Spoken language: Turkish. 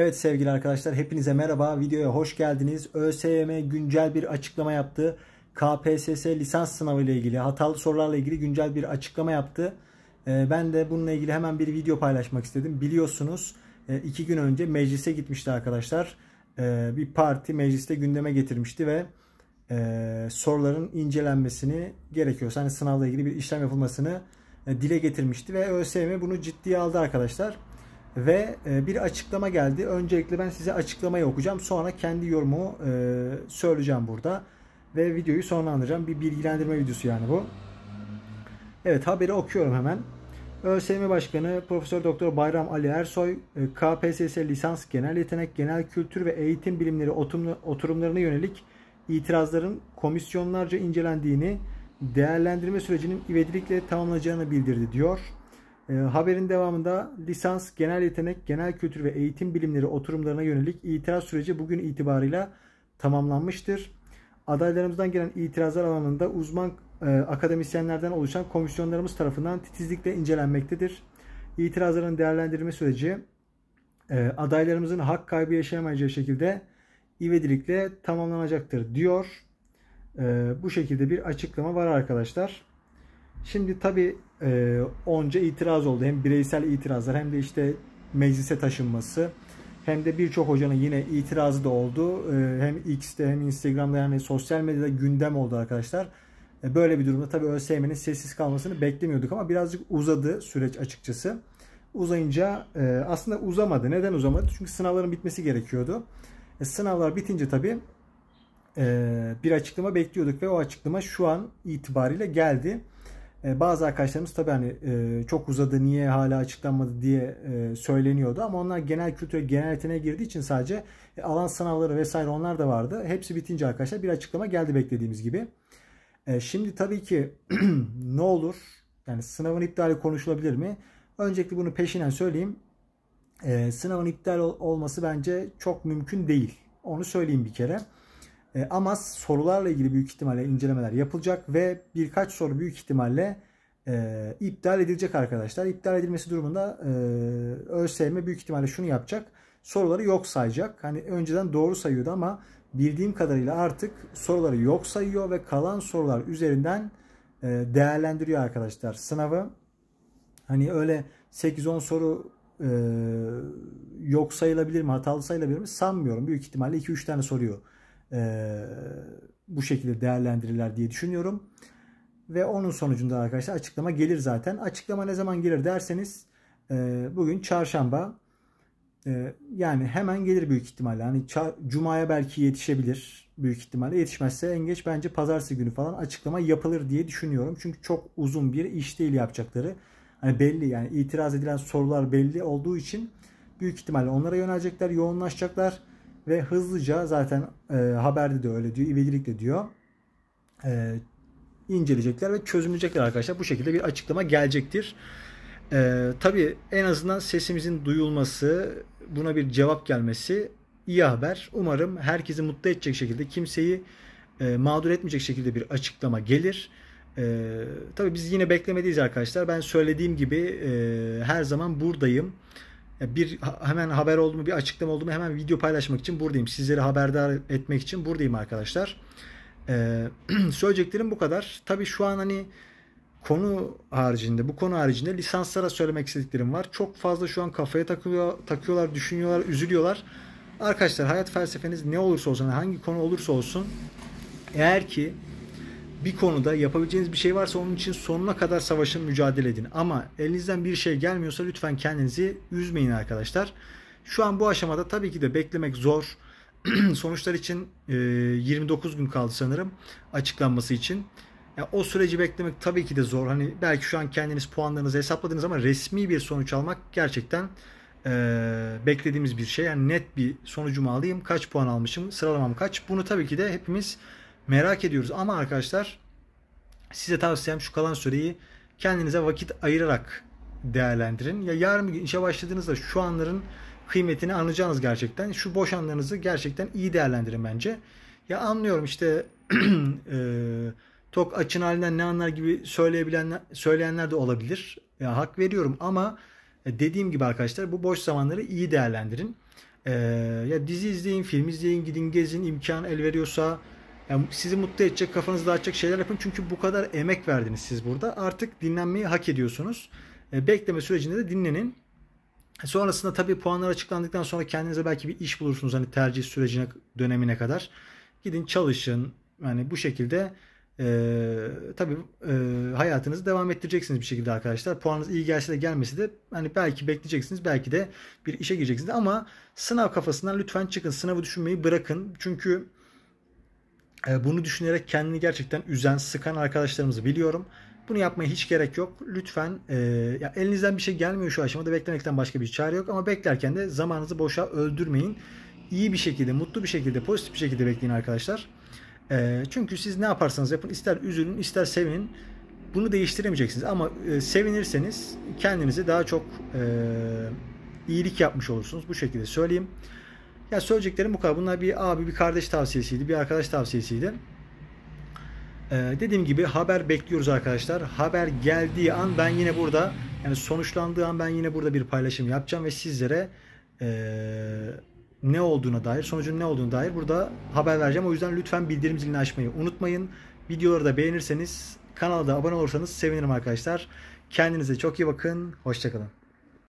Evet sevgili arkadaşlar hepinize merhaba. Videoya hoş geldiniz. ÖSYM güncel bir açıklama yaptı. KPSS lisans sınavı ile ilgili hatalı sorularla ilgili güncel bir açıklama yaptı. Ee, ben de bununla ilgili hemen bir video paylaşmak istedim. Biliyorsunuz e, iki gün önce meclise gitmişti arkadaşlar. Ee, bir parti mecliste gündeme getirmişti ve e, soruların incelenmesini gerekiyorsa hani sınavla ilgili bir işlem yapılmasını e, dile getirmişti ve ÖSYM bunu ciddiye aldı arkadaşlar ve e, bir açıklama geldi. Öncelikle ben size açıklamayı okuyacağım. Sonra kendi yorumumu e, söyleyeceğim burada. Ve videoyu sonlandıracağım. Bir bilgilendirme videosu yani bu. Evet haberi okuyorum hemen. ÖSYM Başkanı Profesör Doktor Bayram Ali Ersoy, e, KPSS lisans genel yetenek, genel kültür ve eğitim bilimleri oturumlarına yönelik itirazların komisyonlarca incelendiğini, değerlendirme sürecinin ivedilikle tamamlanacağını bildirdi diyor. Ee, haberin devamında lisans, genel yetenek, genel kültür ve eğitim bilimleri oturumlarına yönelik itiraz süreci bugün itibarıyla tamamlanmıştır. Adaylarımızdan gelen itirazlar alanında uzman e, akademisyenlerden oluşan komisyonlarımız tarafından titizlikle incelenmektedir. İtirazların değerlendirme süreci e, adaylarımızın hak kaybı yaşayamayacağı şekilde ivedilikle tamamlanacaktır diyor. E, bu şekilde bir açıklama var arkadaşlar. Şimdi tabii e, onca itiraz oldu. Hem bireysel itirazlar hem de işte meclise taşınması hem de birçok hocanın yine itirazı da oldu. E, hem X'te hem Instagram'da yani sosyal medyada gündem oldu arkadaşlar. E, böyle bir durumda tabii ÖSYM'nin sessiz kalmasını beklemiyorduk ama birazcık uzadı süreç açıkçası. Uzayınca e, aslında uzamadı. Neden uzamadı? Çünkü sınavların bitmesi gerekiyordu. E, sınavlar bitince tabii e, bir açıklama bekliyorduk ve o açıklama şu an itibariyle geldi. E, bazı arkadaşlarımız tabii hani e, çok uzadı niye hala açıklanmadı diye e, söyleniyordu ama onlar genel kültüre genel yeteneğe girdiği için sadece alan sınavları vesaire onlar da vardı. Hepsi bitince arkadaşlar bir açıklama geldi beklediğimiz gibi. şimdi tabii ki ne olur yani sınavın iptali konuşulabilir mi? Öncelikle bunu peşinen söyleyeyim. sınavın iptal olması bence çok mümkün değil. Onu söyleyeyim bir kere. E, ama sorularla ilgili büyük ihtimalle incelemeler yapılacak ve birkaç soru büyük ihtimalle e, iptal edilecek arkadaşlar. İptal edilmesi durumunda e, ÖSYM büyük ihtimalle şunu yapacak. Soruları yok sayacak. Hani önceden doğru sayıyordu ama bildiğim kadarıyla artık soruları yok sayıyor ve kalan sorular üzerinden e, değerlendiriyor arkadaşlar sınavı. Hani öyle 8-10 soru e, yok sayılabilir mi, hatalı sayılabilir mi sanmıyorum. Büyük ihtimalle 2-3 tane soruyor e, bu şekilde değerlendirirler diye düşünüyorum. Ve onun sonucunda arkadaşlar açıklama gelir zaten. Açıklama ne zaman gelir derseniz e, bugün çarşamba e, yani hemen gelir büyük ihtimalle. Hani cumaya belki yetişebilir büyük ihtimalle. Yetişmezse en geç bence pazartesi günü falan açıklama yapılır diye düşünüyorum. Çünkü çok uzun bir iş değil yapacakları. Hani belli yani itiraz edilen sorular belli olduğu için büyük ihtimalle onlara yönelecekler, yoğunlaşacaklar ve hızlıca zaten e, haberde de öyle diyor, ivedilik de diyor. E, inceleyecekler ve çözümleyecekler arkadaşlar. Bu şekilde bir açıklama gelecektir. E, tabii en azından sesimizin duyulması, buna bir cevap gelmesi iyi haber. Umarım herkesi mutlu edecek şekilde, kimseyi e, mağdur etmeyecek şekilde bir açıklama gelir. E, tabii biz yine beklemedeyiz arkadaşlar. Ben söylediğim gibi e, her zaman buradayım bir hemen haber oldu mu bir açıklama oldu mu hemen video paylaşmak için buradayım. Sizleri haberdar etmek için buradayım arkadaşlar. Ee, söyleyeceklerim bu kadar. Tabii şu an hani konu haricinde bu konu haricinde lisanslara söylemek istediklerim var. Çok fazla şu an kafaya takılıyor, takıyorlar, düşünüyorlar, üzülüyorlar. Arkadaşlar hayat felsefeniz ne olursa olsun, hani hangi konu olursa olsun eğer ki bir konuda yapabileceğiniz bir şey varsa onun için sonuna kadar savaşın mücadele edin. Ama elinizden bir şey gelmiyorsa lütfen kendinizi üzmeyin arkadaşlar. Şu an bu aşamada tabii ki de beklemek zor. Sonuçlar için 29 e, gün kaldı sanırım açıklanması için. Yani o süreci beklemek tabii ki de zor. Hani belki şu an kendiniz puanlarınızı hesapladınız ama resmi bir sonuç almak gerçekten e, beklediğimiz bir şey. Yani net bir sonucumu alayım, kaç puan almışım, sıralamam kaç. Bunu tabii ki de hepimiz merak ediyoruz. Ama arkadaşlar size tavsiyem şu kalan süreyi kendinize vakit ayırarak değerlendirin. Ya yarın bir gün işe başladığınızda şu anların kıymetini anlayacağınız gerçekten. Şu boş anlarınızı gerçekten iyi değerlendirin bence. Ya anlıyorum işte e, tok açın halinden ne anlar gibi söyleyebilenler söyleyenler de olabilir. Ya hak veriyorum ama e, dediğim gibi arkadaşlar bu boş zamanları iyi değerlendirin. E, ya dizi izleyin, film izleyin, gidin gezin, imkan el veriyorsa yani sizi mutlu edecek, kafanızı dağıtacak şeyler yapın. Çünkü bu kadar emek verdiniz siz burada. Artık dinlenmeyi hak ediyorsunuz. E, bekleme sürecinde de dinlenin. E, sonrasında tabii puanlar açıklandıktan sonra kendinize belki bir iş bulursunuz hani tercih sürecine dönemine kadar. Gidin çalışın. Yani bu şekilde e, tabii e, hayatınızı devam ettireceksiniz bir şekilde arkadaşlar. Puanınız iyi gelse de gelmesi de hani belki bekleyeceksiniz belki de bir işe gireceksiniz ama sınav kafasından lütfen çıkın. Sınavı düşünmeyi bırakın. Çünkü e, bunu düşünerek kendini gerçekten üzen, sıkan arkadaşlarımızı biliyorum. Bunu yapmaya hiç gerek yok. Lütfen e, ya elinizden bir şey gelmiyor şu aşamada. Beklemekten başka bir çare yok. Ama beklerken de zamanınızı boşa öldürmeyin. İyi bir şekilde, mutlu bir şekilde, pozitif bir şekilde bekleyin arkadaşlar. E, çünkü siz ne yaparsanız yapın. ister üzülün, ister sevinin. Bunu değiştiremeyeceksiniz. Ama e, sevinirseniz kendinize daha çok e, iyilik yapmış olursunuz. Bu şekilde söyleyeyim. Ya söyleyeceklerim bu kadar. Bunlar bir abi, bir kardeş tavsiyesiydi, bir arkadaş tavsiyesiydi. Ee, dediğim gibi haber bekliyoruz arkadaşlar. Haber geldiği an ben yine burada yani sonuçlandığı an ben yine burada bir paylaşım yapacağım ve sizlere ee, ne olduğuna dair, sonucun ne olduğuna dair burada haber vereceğim. O yüzden lütfen bildirim zilini açmayı unutmayın. Videoları da beğenirseniz, kanala da abone olursanız sevinirim arkadaşlar. Kendinize çok iyi bakın. Hoşçakalın.